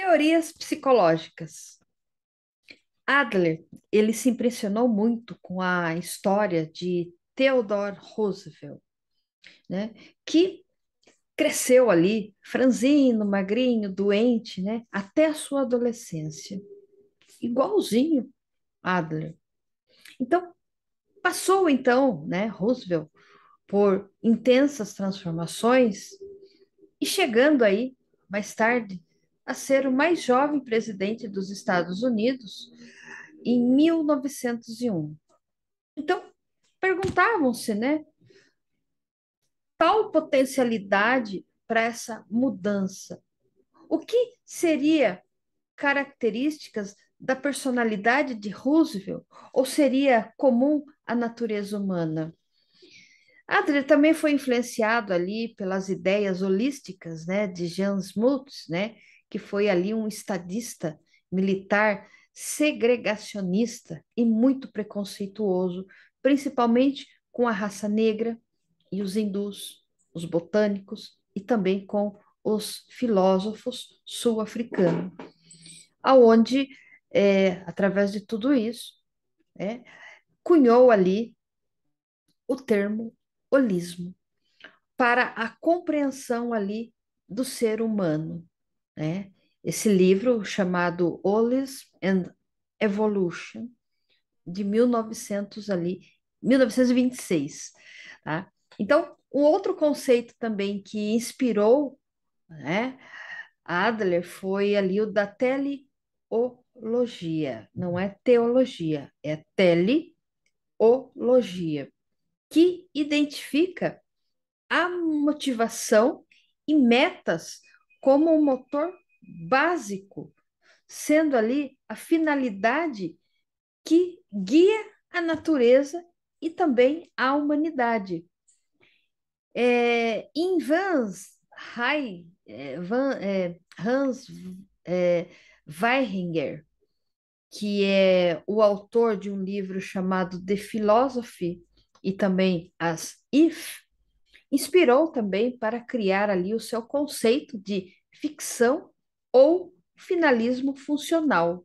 Teorias psicológicas. Adler, ele se impressionou muito com a história de Theodore Roosevelt, né? Que cresceu ali, franzino, magrinho, doente, né? Até a sua adolescência. Igualzinho Adler. Então, passou então, né, Roosevelt por intensas transformações e chegando aí mais tarde a ser o mais jovem presidente dos Estados Unidos em 1901. Então, perguntavam-se, né? Tal potencialidade para essa mudança. O que seria características da personalidade de Roosevelt ou seria comum à natureza humana? Adler também foi influenciado ali pelas ideias holísticas, né, de Jean Smuts, né, que foi ali um estadista militar segregacionista e muito preconceituoso, principalmente com a raça negra e os hindus, os botânicos e também com os filósofos sul-africanos, aonde, é, através de tudo isso, é, cunhou ali o termo holismo para a compreensão ali do ser humano, né? Esse livro chamado Olis and Evolution, de 1900 ali, 1926, tá? Então, um outro conceito também que inspirou, né, Adler foi ali o da teleologia, não é teologia, é teleologia, que identifica a motivação e metas como um motor básico, sendo ali a finalidade que guia a natureza e também a humanidade. É, em Vans, Hai, é, Van, é, Hans é, que é o autor de um livro chamado The Philosophy e também as If, inspirou também para criar ali o seu conceito de ficção ou finalismo funcional,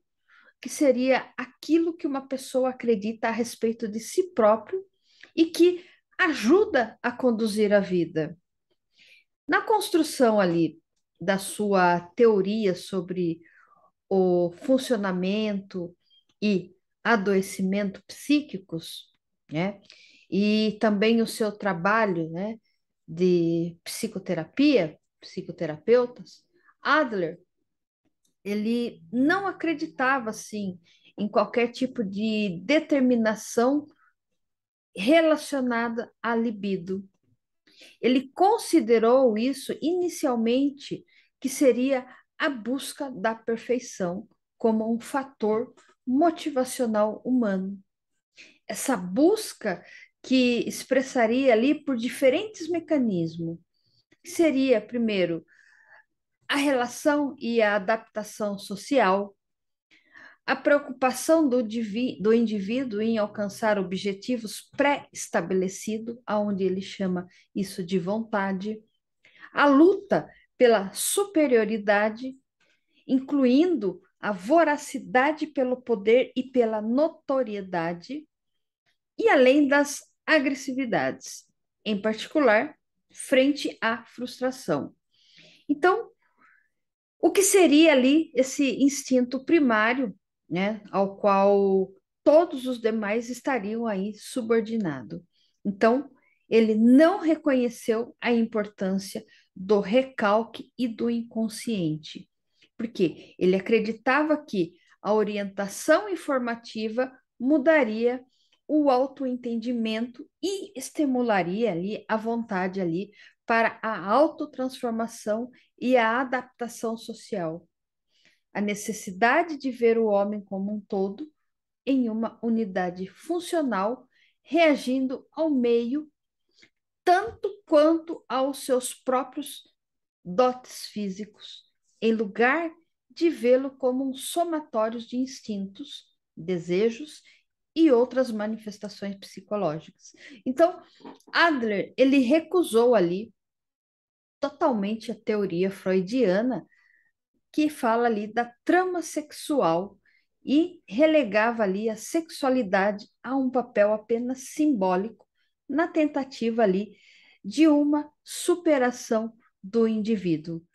que seria aquilo que uma pessoa acredita a respeito de si próprio e que ajuda a conduzir a vida. Na construção ali da sua teoria sobre o funcionamento e adoecimento psíquicos, né? E também o seu trabalho, né, de psicoterapia, psicoterapeutas, Adler, ele não acreditava assim em qualquer tipo de determinação relacionada à libido. Ele considerou isso inicialmente que seria a busca da perfeição como um fator motivacional humano. Essa busca que expressaria ali por diferentes mecanismos. Que seria, primeiro, a relação e a adaptação social, a preocupação do, do indivíduo em alcançar objetivos pré-estabelecidos, aonde ele chama isso de vontade, a luta pela superioridade, incluindo a voracidade pelo poder e pela notoriedade, e além das agressividades, em particular, frente à frustração. Então, o que seria ali esse instinto primário, né, ao qual todos os demais estariam aí subordinado. Então, ele não reconheceu a importância do recalque e do inconsciente, porque ele acreditava que a orientação informativa mudaria o autoentendimento e estimularia ali a vontade ali para a autotransformação e a adaptação social. A necessidade de ver o homem como um todo em uma unidade funcional, reagindo ao meio tanto quanto aos seus próprios dotes físicos, em lugar de vê-lo como um somatório de instintos, desejos e outras manifestações psicológicas. Então, Adler, ele recusou ali totalmente a teoria freudiana que fala ali da trama sexual e relegava ali a sexualidade a um papel apenas simbólico na tentativa ali de uma superação do indivíduo.